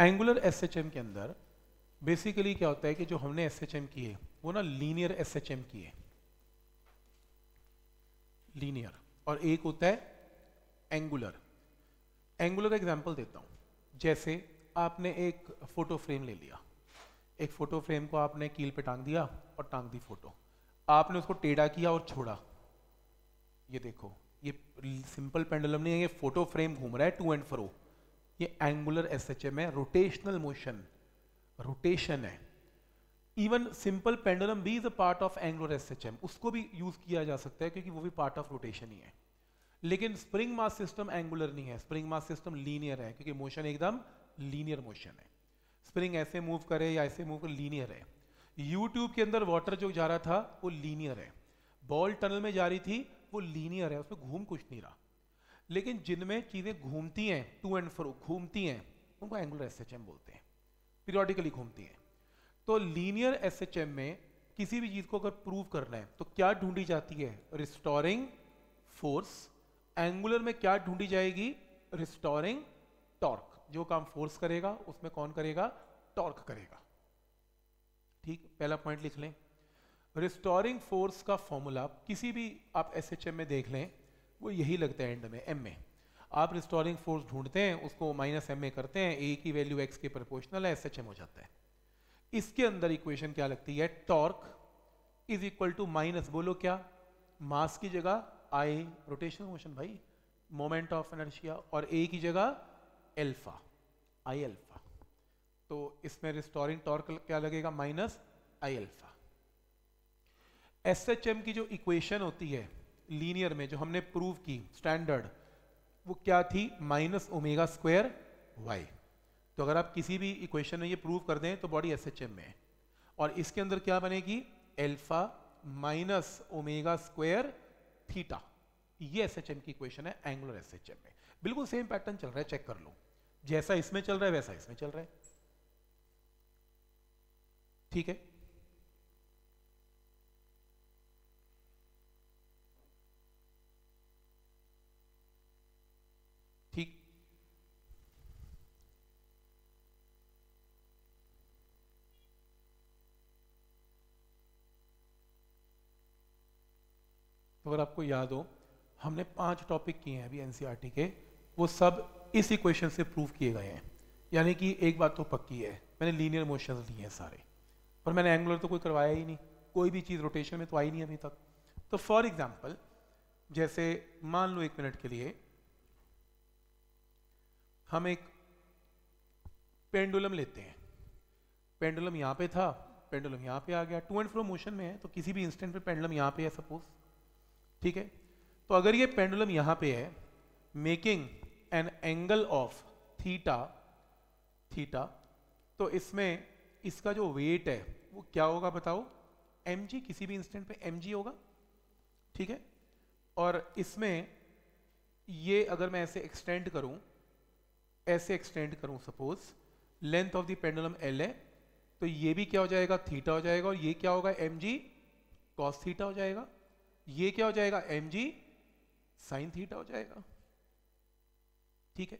angular S के अंदर basically क्या होता है कि जो हमने एस किए वो ना लीनियर एस किए लीनियर और एक होता है एंगुलर एंगुलर एग्जाम्पल देता हूँ जैसे आपने एक फोटो फ्रेम ले लिया एक फोटो फ्रेम को आपने कील पे टांग दिया और टांग दी फोटो आपने उसको टेढ़ा किया और छोड़ा ये देखो ये सिंपल पेंडुलम नहीं है ये फोटो फ्रेम घूम रहा है टू एंड फ्रो ये एंगुलर एस एच एम है रोटेशनल मोशन रोटेशन है इवन सिंपल पेंडुलम भी is a part of angular S H M उसको भी यूज किया जा सकता है क्योंकि वो भी पार्ट ऑफ रोटेशन ही है लेकिन स्प्रिंग मास सिस्टम एंगुलर नहीं है स्प्रिंग मास सिस्टम लीनियर है क्योंकि मोशन एकदम लीनियर मोशन है स्प्रिंग ऐसे मूव करे या ऐसे मूव कर लीनियर है यूट्यूब के अंदर वाटर जो जा रहा था वो लीनियर है बॉल टनल में जा रही थी वो लीनियर है उसमें घूम कुछ नहीं रहा लेकिन जिनमें चीज़ें घूमती हैं टू एंड फ्रो घूमती हैं उनको एंगुलर एस बोलते हैं पीरियोडिकली घूमती हैं तो लीनियर एस में किसी भी चीज़ को अगर प्रूव करना है तो क्या ढूंढी जाती है रिस्टोरिंग फोर्स एंगुलर में क्या ढूंढी जाएगी रिस्टोरिंग टॉर्क जो काम फोर्स करेगा उसमें कौन करेगा टॉर्क करेगा ठीक पहला पॉइंट लिख लें रिस्टोरिंग फोर्स का फॉर्मूला किसी भी आप एस में देख लें वो यही लगता है एंड में एम में आप रिस्टोरिंग फोर्स ढूंढते हैं उसको माइनस एम में करते हैं ए की वैल्यू एक्स के प्रपोर्शनल है एस एच एम हो जाता है इसके अंदर इक्वेशन क्या लगती है torque is equal to minus बोलो क्या मास की जगह आई रोटेशन मोशन भाई मोमेंट ऑफ एनर्शिया और ए की जगह एल्फा आई एल्फा तो इसमें रिस्टोरिंग टॉर्क क्या लगेगा minus I alpha S H M की जो इक्वेशन होती है लीनियर में जो हमने प्रूव की स्टैंडर्ड वो क्या थी माइनस ओमेगा स्क्वायर वाई तो अगर आप किसी भी इक्वेशन में ये प्रूव कर दें तो बॉडी एस में और इसके अंदर क्या बनेगी alpha minus omega square theta ये एस की इक्वेशन है एंगुलर एस में बिल्कुल सेम पैटर्न चल रहा है चेक कर लो जैसा इसमें चल रहा है वैसा इसमें चल रहा है ठीक है अगर आपको याद हो हमने पांच टॉपिक किए हैं अभी एनसीईआरटी e के वो सब इसी क्वेश्चन से प्रूव किए गए हैं यानी कि एक बात तो पक्की है मैंने लीनियर मोशन लिए हैं सारे पर मैंने एंगुलर तो कोई करवाया ही नहीं कोई भी चीज़ रोटेशन में तो आई नहीं अभी तक तो फॉर एग्जाम्पल जैसे मान लो एक मिनट के लिए हम एक पेंडुलम लेते हैं पेंडुलम यहाँ पे था पेंडुलम यहाँ पे आ गया टू एंड फ्रो मोशन में है तो किसी भी इंस्टेंट पे पेंडुलम यहाँ पे है सपोज ठीक है तो अगर ये पेंडुलम यहां पे है making an angle of theta theta तो इसमें इसका जो वेट है वो क्या होगा बताओ एम किसी भी इंस्टेंट पे एम होगा ठीक है और इसमें ये अगर मैं ऐसे एक्सटेंड करूं ऐसे एक्सटेंड करूं suppose length of the pendulum L है तो ये भी क्या हो जाएगा थीटा हो जाएगा और ये क्या होगा एम जी कॉस थीटा हो जाएगा ये क्या हो जाएगा एम जी साइन थीटा हो जाएगा ठीक है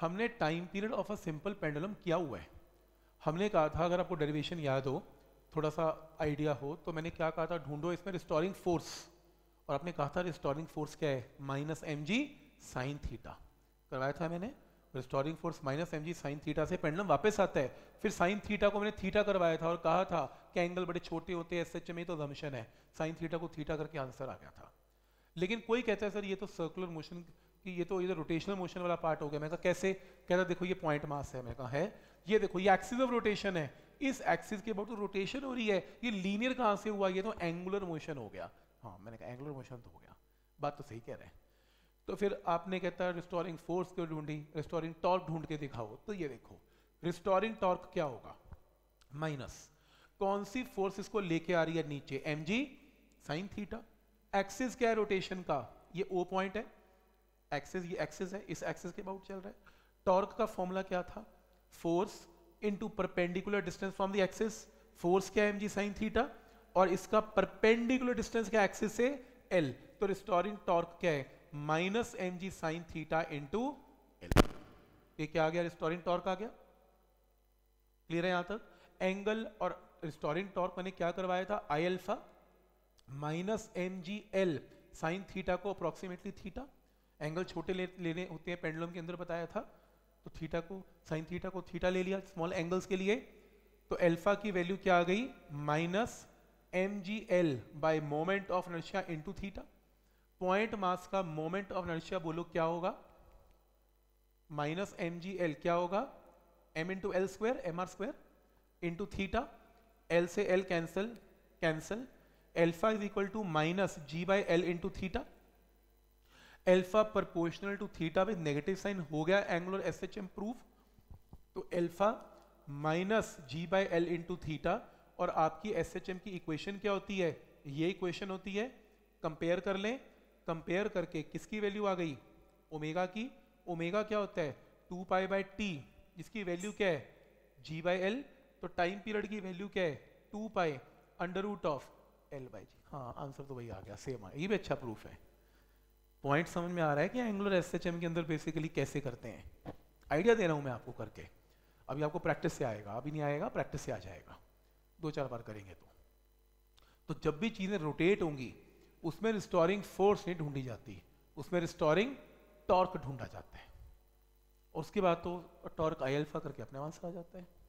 हमने time period of a simple pendulum किया हुआ है हमने कहा था अगर आपको डेरिवेशन याद हो थोड़ा सा आइडिया हो तो मैंने क्या कहा था ढूंढो इसमें रिस्टोरिंग फोर्स और आपने कहा था रिस्टोरिंग फोर्स क्या है minus M G sine theta करवाया था मैंने restoring force minus M G sine theta से पेंडलम वापस आता है फिर साइन थीटा को मैंने थीटा करवाया था और कहा था कि एंगल बड़े छोटे होते हैं एस एच में तो जमशन है साइन थीटा को थीटा करके आंसर आ गया था लेकिन कोई कहता है सर ये तो सर्कुलर मोशन कि ये तो ये तो रोटेशनल मोशन वाला पार्ट हो गया मैं कहा कैसे कहता देखो ये पॉइंट मास है मैं कहा है ये देखो ये एक्सिस ऑफ रोटेशन है इस एक्सिस के बहुत तो रोटेशन हो रही है ये लीनियर कहाँ से हुआ ये तो एंगुलर मोशन हो गया हाँ मैंने कहा एंगुलर मोशन तो हो गया बात तो सही कह रहे हैं तो फिर आपने कहता है रिस्टोरिंग फोर्स क्यों ढूंढी रिस्टोरिंग टॉर्क ढूंढ के दिखाओ तो ये देखो रिस्टोरिंग टॉर्क क्या होगा माइनस कौन सी फोर्स इसको लेके आ रही है नीचे M G sine theta axis क्या है रोटेशन का ये ओ पॉइंट है एक्सिस ये एक्सिस है इस एक्सिस के अबाउट चल रहा है टॉर्क का फॉर्मूला क्या था force into perpendicular distance from the axis force क्या है एम जी साइन थीटा और इसका परपेंडिकुलर डिस्टेंस क्या एक्सिस से एल तो रिस्टोरिंग टॉर्क क्या है minus M G sine theta into L ये क्या आ गया रिस्टोरिंग टॉर्क आ गया क्लियर है यहां तक एंगल और रिस्टोरिंग टॉर्क मैंने क्या करवाया था I alpha minus M G L sine theta को अप्रोक्सीमेटली थीटा एंगल छोटे ले, लेने होते हैं पेंडुलम के अंदर बताया था तो थीटा को साइन थीटा को थीटा ले लिया स्मॉल एंगल्स के लिए तो एल्फा की वैल्यू क्या आ गई minus M G L by moment of inertia into theta point mass का मोमेंट ऑफ नर्शिया बोलो क्या होगा माइनस एम जी एल क्या होगा M into L square M R square into theta L से L cancel cancel alpha is equal to minus G by L into theta alpha proportional to theta with negative sign हो गया angular S H M proof तो alpha minus G by L into theta और आपकी S H M की equation क्या होती है ये इक्वेशन होती है कंपेयर कर लें कंपेयर करके किसकी वैल्यू आ गई ओमेगा की ओमेगा क्या होता है टू पाई बाई टी जिसकी वैल्यू क्या है जी बाई एल तो टाइम पीरियड की वैल्यू क्या है two pi under root of L by G हाँ आंसर तो वही आ गया सेम आया ये भी अच्छा प्रूफ है पॉइंट समझ में आ रहा है कि एंगुलर एस एच एम के अंदर बेसिकली कैसे करते हैं आइडिया दे रहा हूँ मैं आपको करके अभी आपको प्रैक्टिस से आएगा अभी नहीं आएगा प्रैक्टिस से आ जाएगा दो चार बार करेंगे तो तो जब भी चीज़ें रोटेट होंगी उसमें रिस्टोरिंग फोर्स नहीं ढूंढी जाती उसमें रिस्टोरिंग टॉर्क ढूंढा जाता है और उसके बाद तो टॉर्क आई एल्फा करके अपने वहां से आ जाता है